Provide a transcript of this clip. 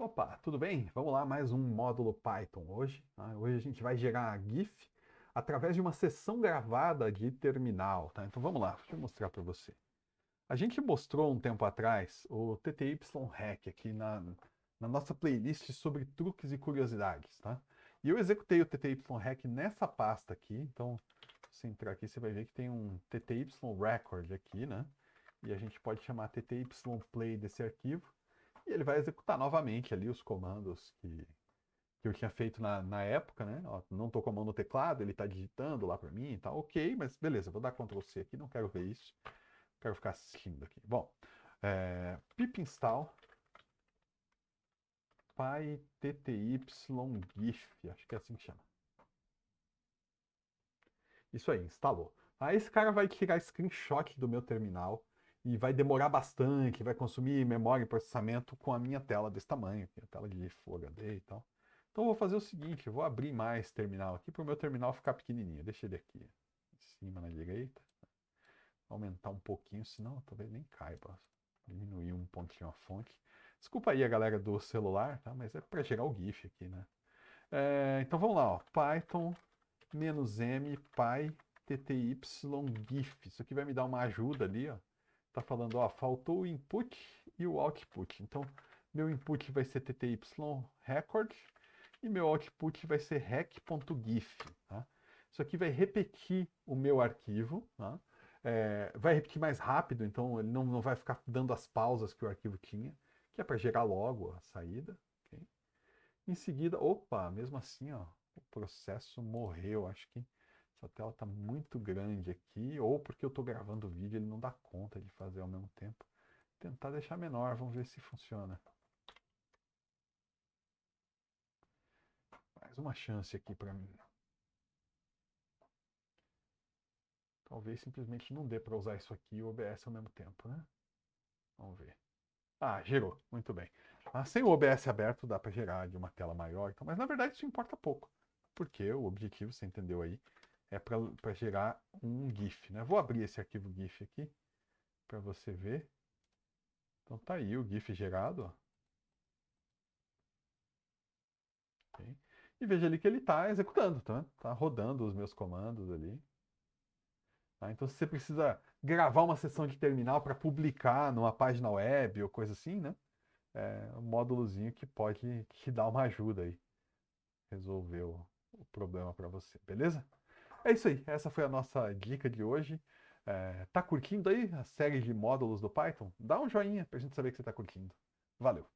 Opa, tudo bem? Vamos lá, mais um módulo Python hoje. Tá? Hoje a gente vai gerar GIF através de uma sessão gravada de terminal. Tá? Então vamos lá, deixa eu mostrar para você. A gente mostrou um tempo atrás o TTY Hack aqui na, na nossa playlist sobre truques e curiosidades. Tá? E eu executei o TTY Hack nessa pasta aqui. Então, se entrar aqui, você vai ver que tem um TTY Record aqui, né? E a gente pode chamar TTY Play desse arquivo e ele vai executar novamente ali os comandos que, que eu tinha feito na, na época, né? Ó, não tô com a mão no teclado, ele está digitando lá para mim e tá, tal. Ok, mas beleza, vou dar Ctrl C aqui, não quero ver isso. Quero ficar assistindo aqui. Bom, é, pip install pyttygif, acho que é assim que chama. Isso aí, instalou. Aí esse cara vai tirar screenshot do meu terminal e vai demorar bastante, vai consumir memória e processamento com a minha tela desse tamanho, a tela de Full HD e tal. Então eu vou fazer o seguinte, eu vou abrir mais terminal aqui para o meu terminal ficar pequenininho. Deixa ele aqui em cima na direita. Aumentar um pouquinho, senão talvez nem caiba. Diminuir um pontinho a fonte. Desculpa aí a galera do celular, tá? Mas é para gerar o GIF aqui, né? É, então vamos lá, ó. Python "-m PyTTY gif". Isso aqui vai me dar uma ajuda ali, ó está falando, ó, faltou o input e o output. Então, meu input vai ser tty record e meu output vai ser rec.gif. Tá? Isso aqui vai repetir o meu arquivo, tá? é, vai repetir mais rápido, então ele não, não vai ficar dando as pausas que o arquivo tinha, que é para gerar logo a saída. Okay? Em seguida, opa, mesmo assim, ó, o processo morreu, acho que sua tela está muito grande aqui, ou porque eu estou gravando o vídeo, ele não dá conta de fazer ao mesmo tempo. Vou tentar deixar menor, vamos ver se funciona. Mais uma chance aqui para mim. Talvez simplesmente não dê para usar isso aqui e o OBS ao mesmo tempo, né? Vamos ver. Ah, gerou. Muito bem. Ah, sem o OBS aberto dá para gerar de uma tela maior, então, mas na verdade isso importa pouco, porque o objetivo, você entendeu aí, é para gerar um GIF. Né? Vou abrir esse arquivo GIF aqui para você ver. Então tá aí o GIF gerado. Okay. E veja ali que ele está executando, tá? tá rodando os meus comandos ali. Tá? Então se você precisa gravar uma sessão de terminal para publicar numa página web ou coisa assim, né? É um módulozinho que pode te dar uma ajuda aí. Resolver o problema para você, beleza? É isso aí, essa foi a nossa dica de hoje. É, tá curtindo aí a série de módulos do Python? Dá um joinha pra gente saber que você tá curtindo. Valeu!